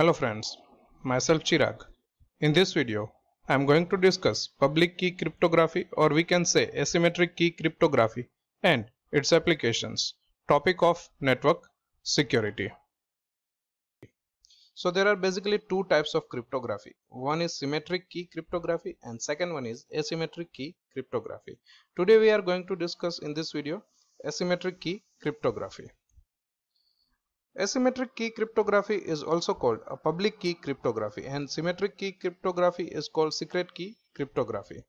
Hello friends, myself Chirag. In this video, I am going to discuss public key cryptography or we can say asymmetric key cryptography and its applications, topic of network security. So there are basically two types of cryptography. One is symmetric key cryptography and second one is asymmetric key cryptography. Today we are going to discuss in this video asymmetric key cryptography. Asymmetric key cryptography is also called a public key cryptography and symmetric key cryptography is called secret key cryptography.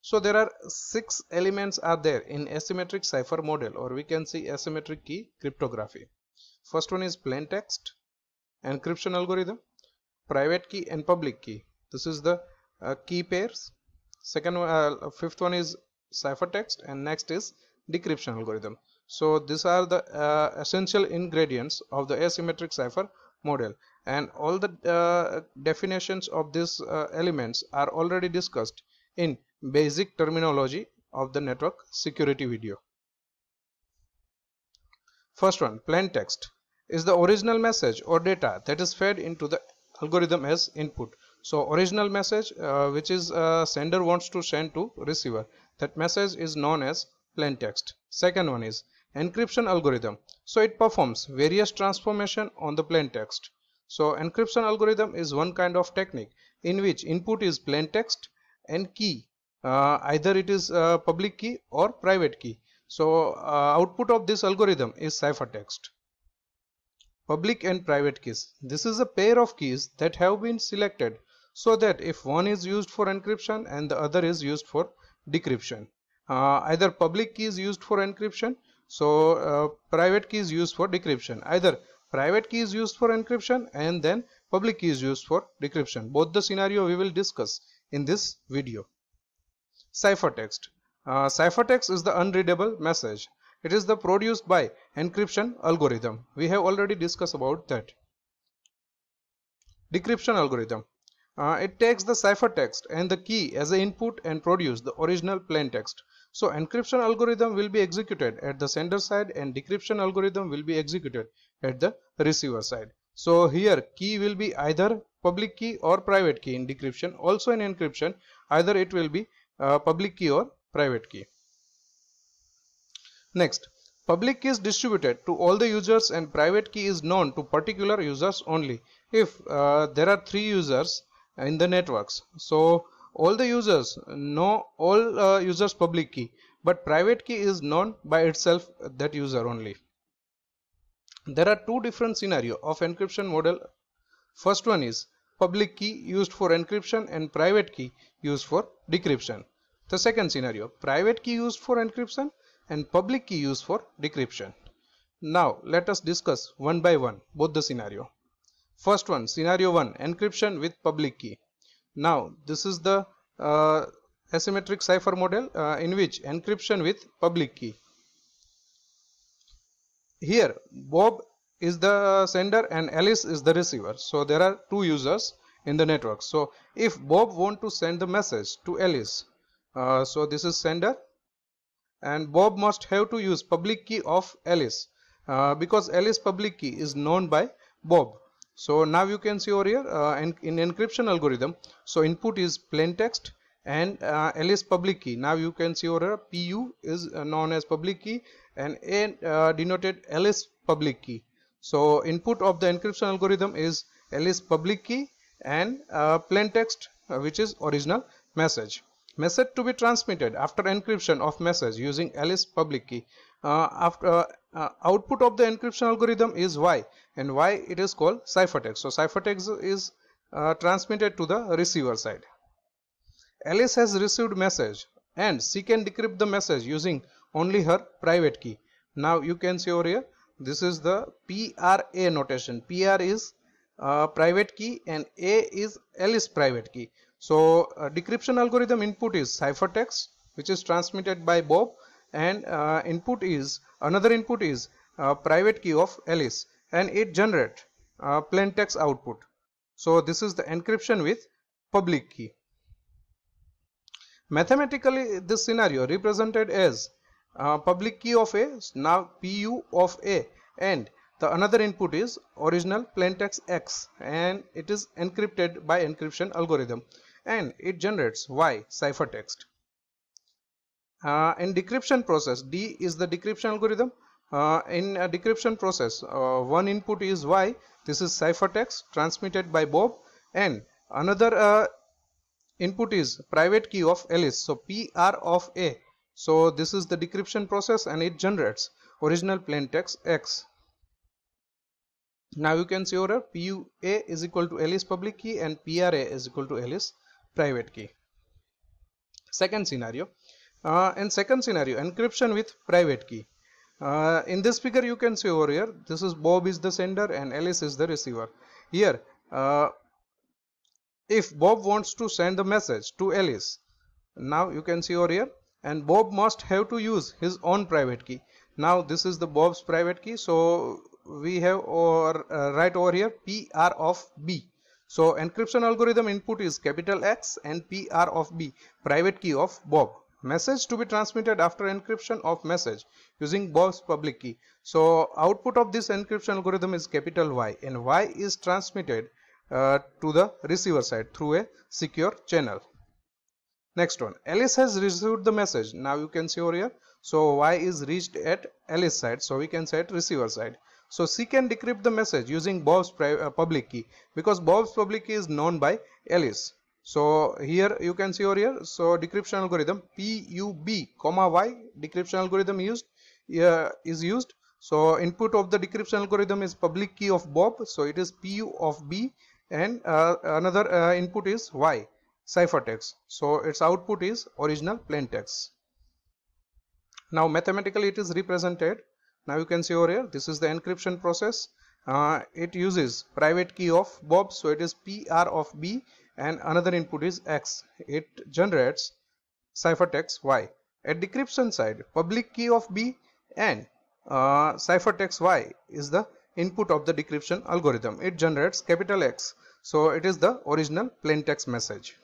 So there are six elements are there in asymmetric cipher model or we can see asymmetric key cryptography. First one is plain text, encryption algorithm, private key and public key. This is the uh, key pairs. Second, uh, fifth one is ciphertext and next is decryption algorithm so these are the uh, essential ingredients of the asymmetric cipher model and all the uh, definitions of these uh, elements are already discussed in basic terminology of the network security video first one plain text is the original message or data that is fed into the algorithm as input so original message uh, which is uh, sender wants to send to receiver that message is known as plain text second one is encryption algorithm. So it performs various transformation on the plain text. So encryption algorithm is one kind of technique in which input is plain text and key. Uh, either it is uh, public key or private key. So uh, output of this algorithm is ciphertext. Public and private keys. This is a pair of keys that have been selected so that if one is used for encryption and the other is used for decryption. Uh, either public key is used for encryption so uh, private key is used for decryption. Either private key is used for encryption and then public key is used for decryption. Both the scenario we will discuss in this video. Ciphertext. Uh, ciphertext is the unreadable message. It is the produced by encryption algorithm. We have already discussed about that. Decryption algorithm. Uh, it takes the ciphertext and the key as an input and produce the original plain text. So encryption algorithm will be executed at the sender side and decryption algorithm will be executed at the receiver side. So here key will be either public key or private key in decryption. Also in encryption either it will be uh, public key or private key. Next public key is distributed to all the users and private key is known to particular users only. If uh, there are three users in the networks. So all the users know all uh, users public key but private key is known by itself that user only there are two different scenario of encryption model first one is public key used for encryption and private key used for decryption the second scenario private key used for encryption and public key used for decryption now let us discuss one by one both the scenario first one scenario 1 encryption with public key now this is the uh, asymmetric cipher model uh, in which encryption with public key. Here Bob is the sender and Alice is the receiver. So there are two users in the network. So if Bob want to send the message to Alice, uh, so this is sender and Bob must have to use public key of Alice uh, because Alice public key is known by Bob so now you can see over here uh, in, in encryption algorithm so input is plain text and uh, ls public key now you can see over here pu is uh, known as public key and a uh, denoted ls public key so input of the encryption algorithm is ls public key and uh, plain text uh, which is original message message to be transmitted after encryption of message using ls public key uh, after uh, output of the encryption algorithm is y and y it is called ciphertext so ciphertext is uh, transmitted to the receiver side alice has received message and she can decrypt the message using only her private key now you can see over here this is the pra notation pr is uh, private key and a is alice private key so uh, decryption algorithm input is ciphertext which is transmitted by bob and uh, input is another input is uh, private key of Alice and it generate uh, plain text output. So this is the encryption with public key. Mathematically this scenario represented as uh, public key of A now PU of A and the another input is original plain text X and it is encrypted by encryption algorithm and it generates Y ciphertext uh, in decryption process d is the decryption algorithm uh, in a decryption process uh, one input is y this is ciphertext transmitted by bob and another uh, input is private key of alice so pr of a so this is the decryption process and it generates original plain text x now you can see over pua is equal to alice public key and pra is equal to alice private key second scenario uh, and second scenario encryption with private key uh, in this figure you can see over here this is Bob is the sender and Alice is the receiver here uh, if Bob wants to send the message to Alice now you can see over here and Bob must have to use his own private key now this is the Bob's private key so we have or uh, right over here PR of B so encryption algorithm input is capital X and PR of B private key of Bob message to be transmitted after encryption of message using Bob's public key. So output of this encryption algorithm is capital Y and Y is transmitted uh, to the receiver side through a secure channel. Next one, Alice has received the message. Now you can see over here. So Y is reached at Alice side. So we can say at receiver side. So she can decrypt the message using Bob's uh, public key because Bob's public key is known by Alice so here you can see over here so decryption algorithm pub comma y decryption algorithm used uh, is used so input of the decryption algorithm is public key of bob so it is pu of b and uh, another uh, input is y ciphertext so its output is original plain text now mathematically it is represented now you can see over here this is the encryption process uh, it uses private key of bob so it is pr of b and another input is x it generates ciphertext y at decryption side public key of b and uh, ciphertext y is the input of the decryption algorithm it generates capital x so it is the original plaintext message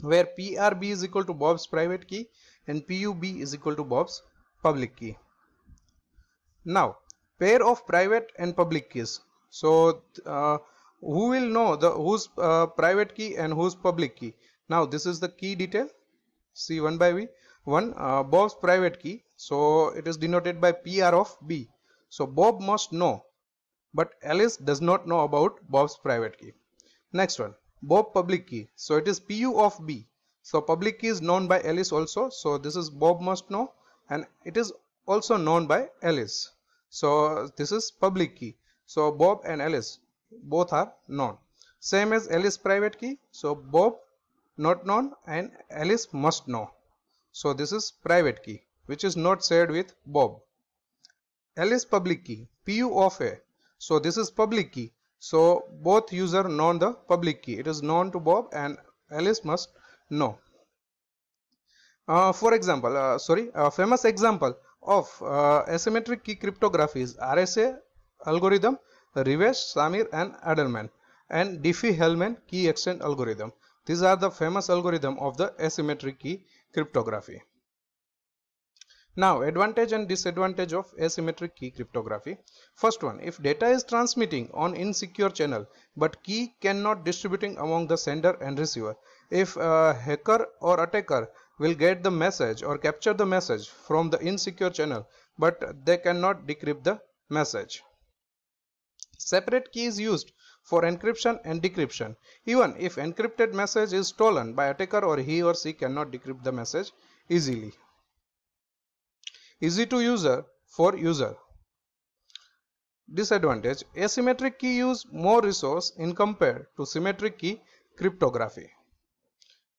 where PRB is equal to Bob's private key and PUB is equal to Bob's public key. Now pair of private and public keys so uh, who will know the whose uh, private key and whose public key now this is the key detail c1 by v one uh, bob's private key so it is denoted by pr of b so bob must know but alice does not know about bob's private key next one bob public key so it is pu of b so public key is known by alice also so this is bob must know and it is also known by alice so this is public key. So Bob and Alice both are known. Same as Alice private key. So Bob not known and Alice must know. So this is private key which is not shared with Bob. Alice public key PU of A. So this is public key. So both user known the public key. It is known to Bob and Alice must know. Uh, for example, uh, sorry, a uh, famous example of uh, asymmetric key cryptography is RSA algorithm, Rivest, Samir and Adelman and Diffie-Hellman key extent algorithm. These are the famous algorithm of the asymmetric key cryptography. Now advantage and disadvantage of asymmetric key cryptography. First one, if data is transmitting on insecure channel but key cannot distributing among the sender and receiver. If a uh, hacker or attacker will get the message or capture the message from the insecure channel but they cannot decrypt the message. Separate key is used for encryption and decryption. Even if encrypted message is stolen by attacker or he or she cannot decrypt the message easily. Easy to user for user. Disadvantage Asymmetric key use more resource in compare to symmetric key cryptography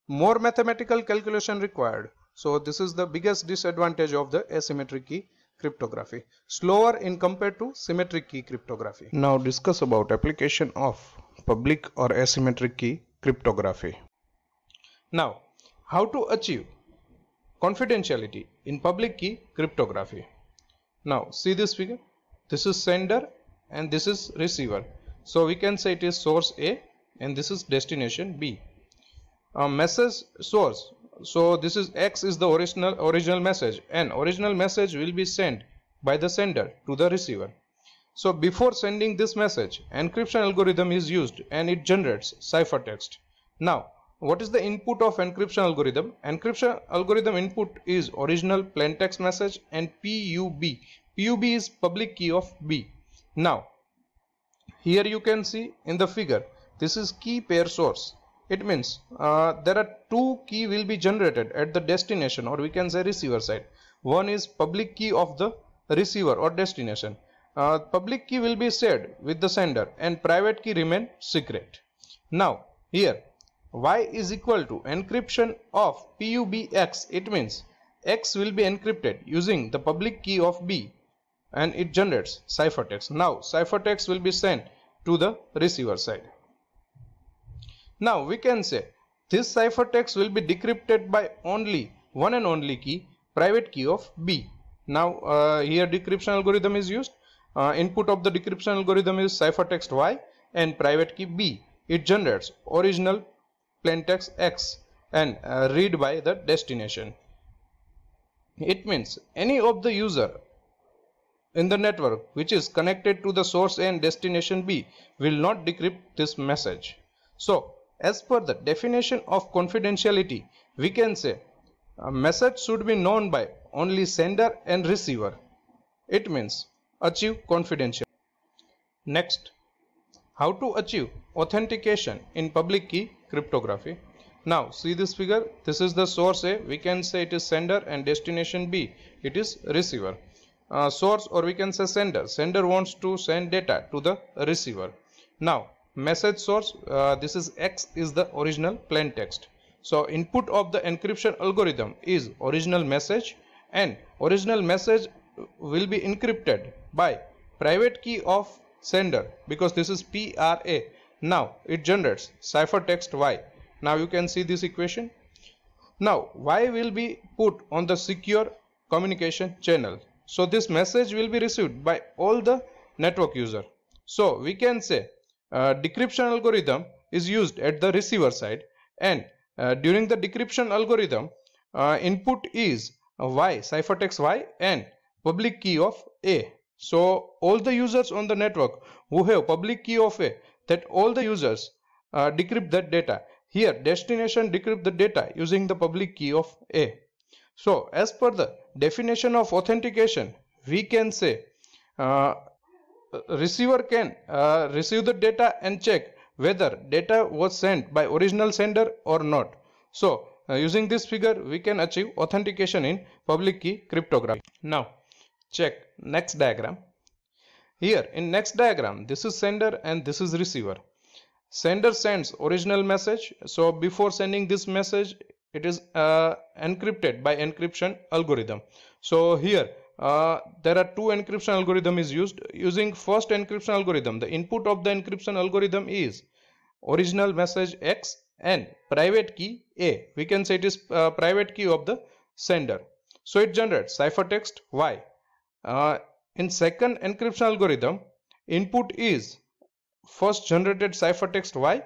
more mathematical calculation required so this is the biggest disadvantage of the asymmetric key cryptography slower in compared to symmetric key cryptography now discuss about application of public or asymmetric key cryptography now how to achieve confidentiality in public key cryptography now see this figure this is sender and this is receiver so we can say it is source a and this is destination b uh, message source so this is x is the original original message and original message will be sent by the sender to the receiver so before sending this message encryption algorithm is used and it generates ciphertext now what is the input of encryption algorithm encryption algorithm input is original plaintext message and pub pub is public key of b now here you can see in the figure this is key pair source it means uh, there are two key will be generated at the destination or we can say receiver side one is public key of the receiver or destination uh, public key will be shared with the sender and private key remain secret now here y is equal to encryption of pubx it means x will be encrypted using the public key of b and it generates ciphertext now ciphertext will be sent to the receiver side now we can say this ciphertext will be decrypted by only one and only key private key of B. Now uh, here decryption algorithm is used. Uh, input of the decryption algorithm is ciphertext Y and private key B. It generates original plaintext X and uh, read by the destination. It means any of the user in the network which is connected to the source and destination B will not decrypt this message. So as per the definition of confidentiality, we can say a message should be known by only sender and receiver. It means achieve confidentiality. Next, how to achieve authentication in public key cryptography. Now see this figure. This is the source A. We can say it is sender and destination B. It is receiver. Uh, source or we can say sender. Sender wants to send data to the receiver. Now message source uh, this is x is the original plain text so input of the encryption algorithm is original message and original message will be encrypted by private key of sender because this is PRA now it generates ciphertext y now you can see this equation now y will be put on the secure communication channel so this message will be received by all the network user so we can say decryption algorithm is used at the receiver side and uh, during the decryption algorithm uh, input is y ciphertext y and public key of a so all the users on the network who have public key of a that all the users uh, decrypt that data here destination decrypt the data using the public key of a so as per the definition of authentication we can say uh, receiver can uh, receive the data and check whether data was sent by original sender or not. So uh, using this figure we can achieve authentication in public key cryptography. Now check next diagram. Here in next diagram this is sender and this is receiver. Sender sends original message so before sending this message it is uh, encrypted by encryption algorithm. So here uh, there are two encryption algorithm is used using first encryption algorithm the input of the encryption algorithm is original message x and private key a we can say it is uh, private key of the sender so it generates ciphertext y uh, in second encryption algorithm input is first generated ciphertext y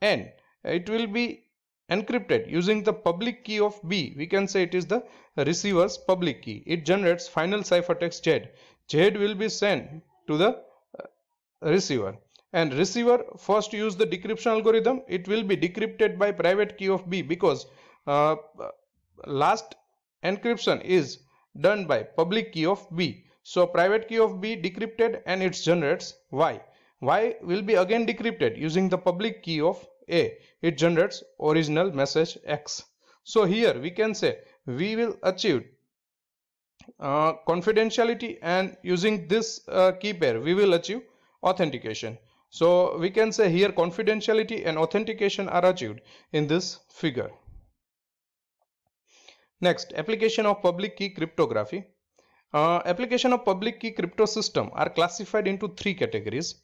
and it will be encrypted using the public key of B. We can say it is the receiver's public key. It generates final ciphertext Z. Z will be sent to the uh, receiver and receiver first use the decryption algorithm. It will be decrypted by private key of B because uh, last encryption is done by public key of B. So private key of B decrypted and it generates Y. Y will be again decrypted using the public key of a. It generates original message X. So here we can say we will achieve uh, confidentiality and using this uh, key pair we will achieve authentication. So we can say here confidentiality and authentication are achieved in this figure. Next, application of public key cryptography. Uh, application of public key crypto system are classified into three categories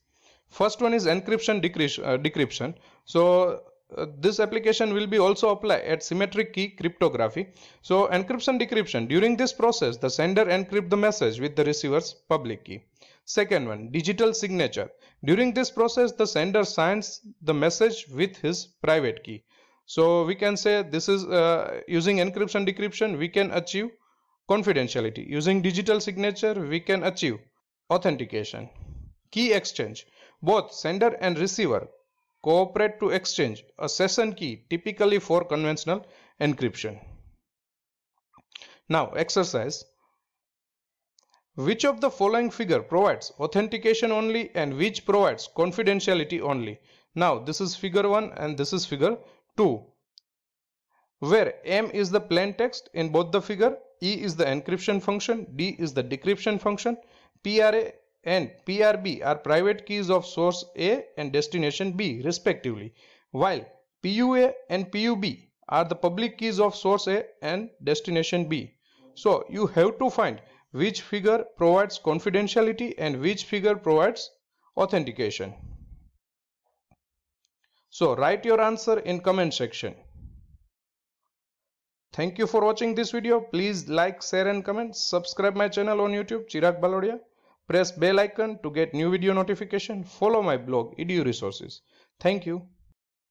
first one is encryption decryption, uh, decryption. so uh, this application will be also apply at symmetric key cryptography so encryption decryption during this process the sender encrypt the message with the receiver's public key second one digital signature during this process the sender signs the message with his private key so we can say this is uh, using encryption decryption we can achieve confidentiality using digital signature we can achieve authentication key exchange both sender and receiver cooperate to exchange a session key typically for conventional encryption. Now exercise. Which of the following figure provides authentication only and which provides confidentiality only? Now this is figure 1 and this is figure 2 where M is the plain text in both the figure, E is the encryption function, D is the decryption function, PRA and PRB are private keys of source A and destination B respectively, while PUA and PUB are the public keys of source A and destination B. So you have to find which figure provides confidentiality and which figure provides authentication. So write your answer in comment section. Thank you for watching this video. Please like, share and comment. Subscribe my channel on YouTube Chirag Balodia. Press bell icon to get new video notification. Follow my blog edu resources. Thank you.